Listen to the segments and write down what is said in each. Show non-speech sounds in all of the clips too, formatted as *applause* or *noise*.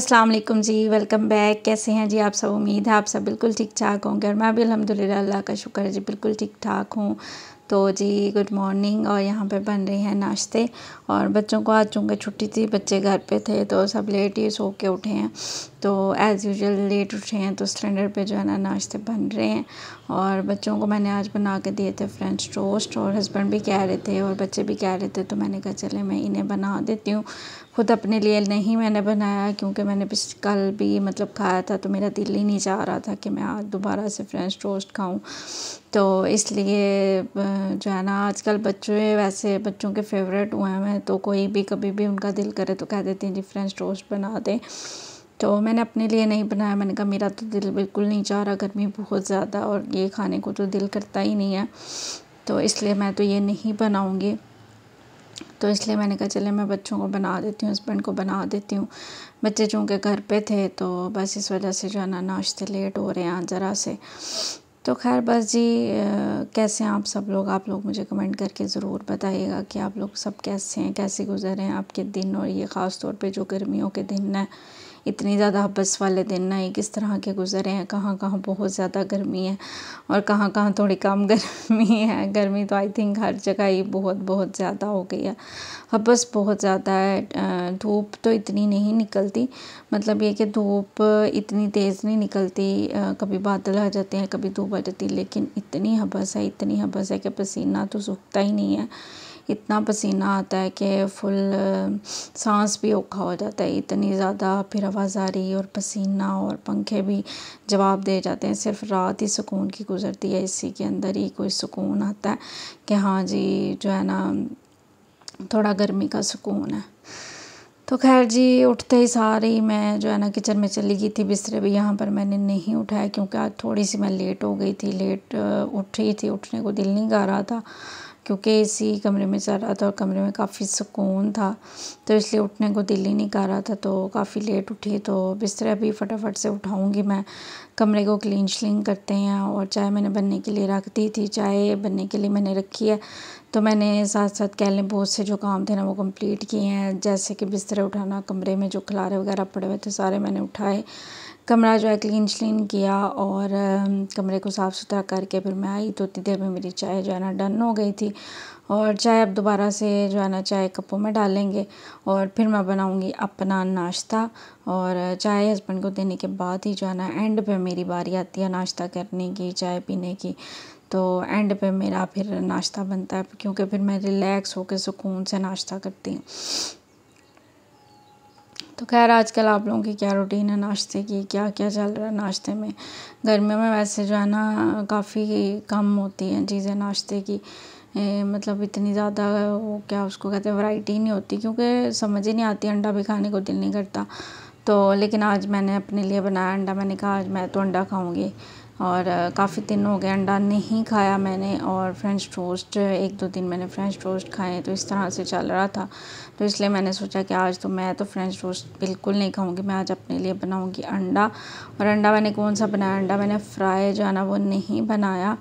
अस्सलाम वालेकुम जी welcome back कैसे हैं जी आप सब उम्मीद है आप सब बिल्कुल ठीक ठाक होंगे और मैं भी अलहमदिल्ला का शुक्र है जी बिल्कुल ठीक ठाक हूँ तो जी गुड मॉर्निंग और यहाँ पे बन रही हैं नाश्ते और बच्चों को आज चूँकि छुट्टी थी बच्चे घर पे थे तो सब लेट ही सो के उठे हैं तो एज़ यूजल लेट उठे हैं तो स्टैंडर्ड पे जो है ना नाश्ते बन रहे हैं और बच्चों को मैंने आज बना के दिए थे फ्रेंच टोस्ट और हस्बैंड भी कह रहे थे और बच्चे भी कह रहे थे तो मैंने कहा चले मैं इन्हें बना देती हूँ खुद अपने लिए नहीं मैंने बनाया क्योंकि मैंने कल भी मतलब खाया था तो मेरा दिल ही नहीं चाह रहा था कि मैं आज दोबारा से फ्रेंच टोस्ट खाऊँ तो इसलिए जो है ना आजकल बच्चे वैसे बच्चों के फेवरेट हुए हैं तो कोई भी कभी भी उनका दिल करे तो कह देती हैं जी फ्रेंच टोस्ट बना दें तो मैंने अपने लिए नहीं बनाया मैंने कहा मेरा तो दिल बिल्कुल नहीं चाह रहा गर्मी बहुत ज़्यादा और ये खाने को तो दिल करता ही नहीं है तो इसलिए मैं तो ये नहीं बनाऊँगी तो इसलिए मैंने कहा चले मैं बच्चों को बना देती हूँ हस्बैंड को बना देती हूँ बच्चे चूँकि घर पे थे तो बस इस वजह से जो है ना नाश्ते लेट हो रहे हैं ज़रा से तो खैर बस जी कैसे हैं आप सब लोग आप लोग मुझे कमेंट करके ज़रूर बताइएगा कि आप लोग सब कैसे हैं कैसे गुजर रहे हैं आपके दिन और ये ख़ास तौर पे जो गर्मियों के दिन हैं इतनी ज़्यादा आपस वाले दिन ना ही किस तरह के गुज़रे हैं कहाँ कहाँ बहुत ज़्यादा गर्मी है और कहाँ कहाँ थोड़ी कम *laughs* गर्मी है गर्मी तो आई थिंक हर जगह ही बहुत बहुत ज़्यादा हो गई है आपस बहुत ज़्यादा है धूप तो इतनी नहीं निकलती मतलब ये कि धूप इतनी तेज़ नहीं निकलती कभी बादल आ जाते हैं कभी धूप आ जाती है लेकिन इतनी हबस है इतनी हबस है कि पसीना तो सूखता ही नहीं है इतना पसीना आता है कि फुल सांस भी औखा हो जाता है इतनी ज़्यादा फिर आवाज आ रही और पसीना और पंखे भी जवाब दे जाते हैं सिर्फ रात ही सुकून की गुजरती है इसी के अंदर ही कोई सुकून आता है कि हाँ जी जो है ना थोड़ा गर्मी का सुकून है तो खैर जी उठते ही सारे ही मैं जो है ना किचन में चली गई थी बिस्तरे भी यहाँ पर मैंने नहीं उठाया क्योंकि आज थोड़ी सी मैं लेट हो गई थी लेट उठ रही थी उठने को दिल नहीं कर रहा था क्योंकि इसी कमरे में जा रहा था और कमरे में काफ़ी सुकून था तो इसलिए उठने को दिल ही नहीं कर रहा था तो काफ़ी लेट उठी तो बिस्तर भी फटाफट से उठाऊँगी मैं कमरे को क्लीन श्लिंग करते हैं और चाय मैंने बनने के लिए रख दी थी चाय बनने के लिए मैंने रखी है तो मैंने साथ साथ कह लें बहुत से जो काम थे ना वो कम्प्लीट किए हैं जैसे कि बिस्तर उठाना कमरे में जो खलारे वगैरह पड़े हुए थे सारे मैंने उठाए कमरा जो है क्लीन श्लीन किया और कमरे को साफ़ सुथरा करके फिर मैं आई तो उतनी देर में मेरी चाय जो है ना डन हो गई थी और चाय अब दोबारा से जो है ना चाय कपों में डालेंगे और फिर मैं बनाऊंगी अपना नाश्ता और चाय हस्बैंड को देने के बाद ही जो है ना एंड पे मेरी बारी आती है नाश्ता करने की चाय पीने की तो एंड पे मेरा फिर नाश्ता बनता है क्योंकि फिर मैं रिलैक्स होकर सुकून से नाश्ता करती हूँ तो खैर आजकल आप लोगों की क्या रूटीन है नाश्ते की क्या क्या चल रहा है नाश्ते में गर्मियों में वैसे जो है ना काफ़ी कम होती हैं चीज़ें नाश्ते की ए, मतलब इतनी ज़्यादा वो क्या उसको कहते हैं वैरायटी नहीं होती क्योंकि समझ ही नहीं आती अंडा भी खाने को दिल नहीं करता तो लेकिन आज मैंने अपने लिए बनाया अंडा मैंने कहा आज मैं तो अंडा खाऊंगी और काफ़ी दिन हो गए अंडा नहीं खाया मैंने और फ्रेंच टोस्ट एक दो दिन मैंने फ्रेंच टोस्ट खाए तो इस तरह से चल रहा था तो इसलिए मैंने सोचा कि आज तो मैं तो फ्रेंच टोस्ट बिल्कुल नहीं खाऊंगी मैं आज अपने लिए बनाऊंगी अंडा और अंडा मैंने कौन सा बनाया अंडा मैंने फ्राई जो है ना वो नहीं बनाया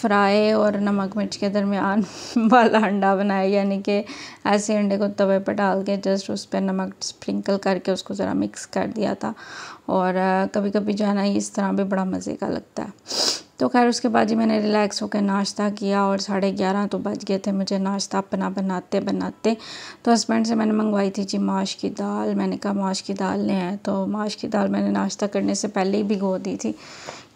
फ्राई और नमक मिर्च के दरमियान *laughs* वाला अंडा बनाया यानी कि ऐसे अंडे को तवे पर डाल के जस्ट उस पर नमक स्प्रिंकल करके उसको ज़रा मिक्स कर दिया था और कभी कभी जो है ना इस तरह भी बड़ा मज़े का लगता है तो खैर उसके बाद जी मैंने रिलैक्स होकर नाश्ता किया और साढ़े ग्यारह तो बज गए थे मुझे नाश्ता अपना बनाते बनाते तो हस्बैंड से मैंने मंगवाई थी जी माश की दाल मैंने कहा माश की दाल ले आए तो माश की दाल मैंने नाश्ता करने से पहले ही भिगो दी थी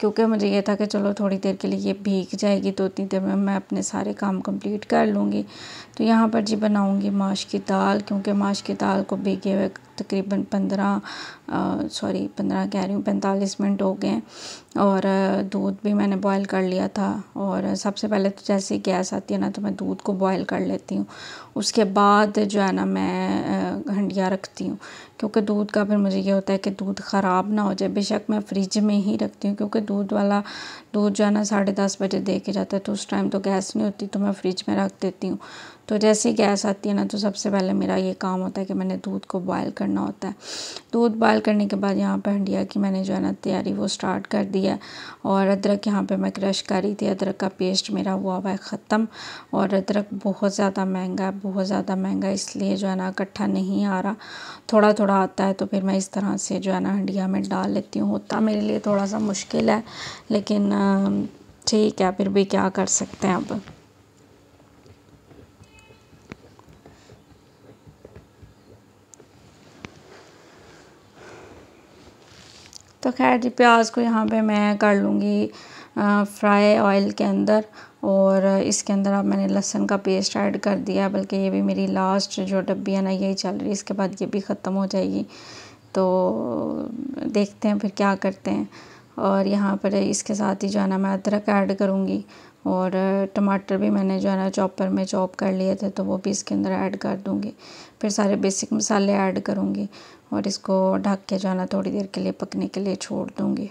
क्योंकि मुझे ये था कि चलो थोड़ी देर के लिए ये भीग जाएगी तो तीन देर में मैं अपने सारे काम कंप्लीट कर लूँगी तो यहाँ पर जी बनाऊँगी माश की दाल क्योंकि माश की दाल को भीगे हुए तकरीबन पंद्रह सॉरी पंद्रह कह रही हूँ पैंतालीस मिनट हो गए और दूध भी मैंने बॉयल कर लिया था और सबसे पहले तो जैसे गैस आती है ना तो मैं दूध को बॉयल कर लेती हूँ उसके बाद जो है ना मैं हंडिया रखती हूँ क्योंकि दूध का फिर मुझे ये होता है कि दूध ख़राब ना हो जाए बेशक मैं फ्रिज में ही रखती हूँ क्योंकि दूध वाला दूध जो है ना साढ़े दस बजे दे के जाता है तो उस टाइम तो गैस नहीं होती तो मैं फ्रिज में रख देती हूँ तो जैसे ही गैस आती है ना तो सबसे पहले मेरा ये काम होता है कि मैंने दूध को बॉयल करना होता है दूध बॉयल करने के बाद यहाँ पर हंडिया की मैंने जो है ना तैयारी वो स्टार्ट कर दी है और अदरक यहाँ पर मैं क्रश कर रही थी अदरक का पेस्ट मेरा हुआ हुआ है ख़त्म और अदरक बहुत ज़्यादा महंगा है बहुत ज़्यादा महंगा इसलिए जो है ना इकट्ठा नहीं आ रहा थोड़ा थोड़ा आता है तो फिर मैं इस तरह से जो है ना हंडिया में डाल लेती हूँ होता मेरे लिए थोड़ा सा मुश्किल है लेकिन ठीक है फिर भी क्या कर सकते हैं अब तो खैर जी प्याज को यहाँ पे मैं कर लूँगी फ्राई ऑयल के अंदर और इसके अंदर अब मैंने लहसन का पेस्ट ऐड कर दिया बल्कि ये भी मेरी लास्ट जो डब्बी है ना यही चल रही है इसके बाद ये भी ख़त्म हो जाएगी तो देखते हैं फिर क्या करते हैं और यहाँ पर इसके साथ ही जो है ना मैं अदरक ऐड करूँगी और टमाटर भी मैंने जो है ना चॉपर में चॉप कर लिए थे तो वो भी इसके अंदर ऐड कर दूँगी फिर सारे बेसिक मसाले ऐड करूँगी और इसको ढक के जो है ना थोड़ी देर के लिए पकने के लिए छोड़ दूँगी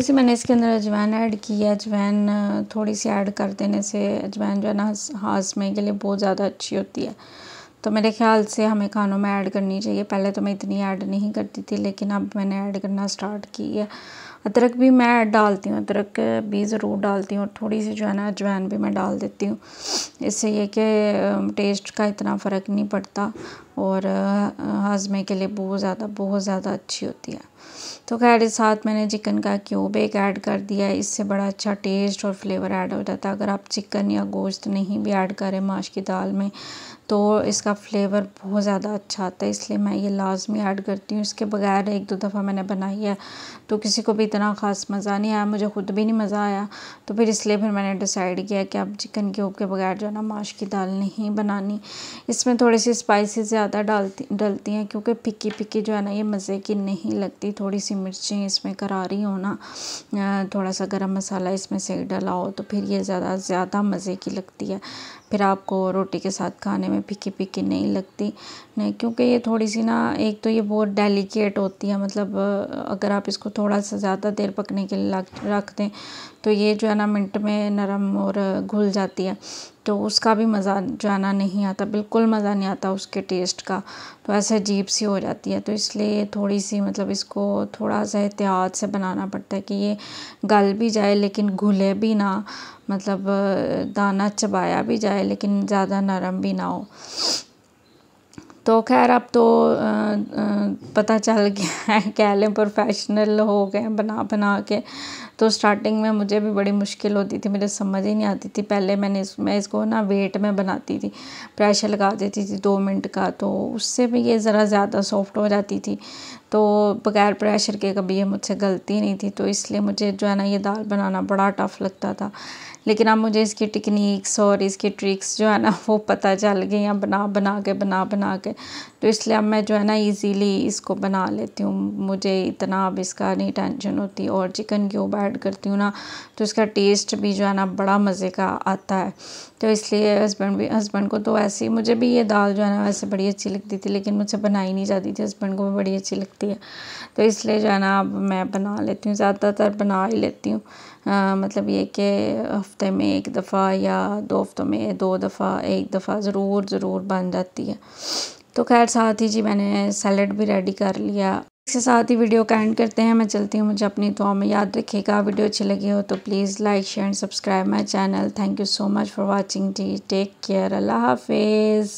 थोड़ी सी मैंने इसके अंदर अजवाइन ऐड की है अजवाइन थोड़ी सी ऐड कर देने से अजवाइन जो है ना हाजमे के लिए बहुत ज़्यादा अच्छी होती है तो मेरे ख्याल से हमें खानों में ऐड करनी चाहिए पहले तो मैं इतनी ऐड नहीं करती थी लेकिन अब मैंने ऐड करना स्टार्ट की है अदरक भी मैं डालती हूँ अदरक भी ज़रूर डालती हूँ और थोड़ी सी जो है ना अजवाइन भी मैं डाल देती हूँ इससे ये कि टेस्ट का इतना फ़र्क नहीं पड़ता और हाज़मे के लिए बहुत ज़्यादा बहुत ज़्यादा अच्छी होती है तो खैर इस साथ मैंने चिकन का क्यूब एक ऐड कर दिया है इससे बड़ा अच्छा टेस्ट और फ्लेवर ऐड हो जाता है अगर आप चिकन या गोश्त नहीं भी ऐड करें माश की दाल में तो इसका फ्लेवर बहुत ज़्यादा अच्छा आता है इसलिए मैं ये लाजमी ऐड करती हूँ इसके बगैर एक दो दफ़ा मैंने बनाई है तो किसी को भी इतना ख़ास मज़ा नहीं आया मुझे ख़ुद भी नहीं मज़ा आया तो फिर इसलिए फिर मैंने डिसाइड किया कि अब चिकन क्यूब के बगैर जो है ना माश की दाल नहीं बनानी इसमें थोड़ी सी स्पाइसी ज़्यादा ज़्यादा डालती डलती हैं क्योंकि फिक्की फिक्की जो है ना ये मज़े की नहीं लगती थोड़ी सी मिर्चें इसमें करारी हो ना थोड़ा सा गरम मसाला इसमें से डलाओ तो फिर ये ज़्यादा ज़्यादा मज़े की लगती है फिर आपको रोटी के साथ खाने में फिक्की फिक्की नहीं लगती नहीं क्योंकि ये थोड़ी सी ना एक तो ये बहुत डेलिकेट होती है मतलब अगर आप इसको थोड़ा सा ज़्यादा देर पकने के लिए रख दें तो ये जो है ना मिनट में नरम और घुल जाती है तो उसका भी मज़ा जो है ना नहीं आता बिल्कुल मज़ा नहीं आता उसके टेस्ट का तो ऐसे अजीब सी हो जाती है तो इसलिए थोड़ी सी मतलब इसको थोड़ा सा एहतियात से बनाना पड़ता है कि ये गल भी जाए लेकिन घुले भी ना मतलब दाना चबाया भी जाए लेकिन ज़्यादा नरम भी ना हो तो खैर अब तो पता चल गया है कह लें प्रोफेशनल हो गए बना बना के तो स्टार्टिंग में मुझे भी बड़ी मुश्किल होती थी मुझे समझ ही नहीं आती थी पहले मैंने इस मैं इसको ना वेट में बनाती थी प्रेशर लगा देती थी दो मिनट का तो उससे भी ये ज़रा ज़्यादा सॉफ्ट हो जाती थी तो बगैर प्रेशर के कभी ये मुझसे गलती नहीं थी तो इसलिए मुझे जो है ना ये दाल बनाना बड़ा टफ लगता था लेकिन अब मुझे इसकी टेक्निक्स और इसकी ट्रिक्स जो है ना वो पता चल गई हैं बना बना के बना बना के तो इसलिए अब मैं जो है ना इजीली इसको बना लेती हूँ मुझे इतना अब इसका नहीं टेंशन होती और चिकन क्यूब ऐड करती हूँ ना तो इसका टेस्ट भी जो है ना बड़ा मज़े का आता है तो इसलिए हस्बैंड भी हस्बैंड को तो ही मुझे भी ये दाल जो है ना वैसे बड़ी अच्छी लगती थी लेकिन मुझसे बनाई नहीं जाती थी हस्बैंड को भी बड़ी अच्छी लगती है तो इसलिए जो है ना अब मैं बना लेती हूँ ज़्यादातर बना ही लेती हूँ मतलब ये कि हफ्ते में एक दफ़ा या दो हफ्तों में दो दफ़ा एक दफ़ा ज़रूर ज़रूर बन जाती है तो खैर साथ ही जी मैंने सैलड भी रेडी कर लिया इसके साथ ही वीडियो का एंड करते हैं मैं चलती हूँ मुझे अपनी दुआ में याद रखिएगा वीडियो अच्छी लगी हो तो please like share and subscribe my channel thank you so much for watching जी टेक केयर अल्लाह हाफिज़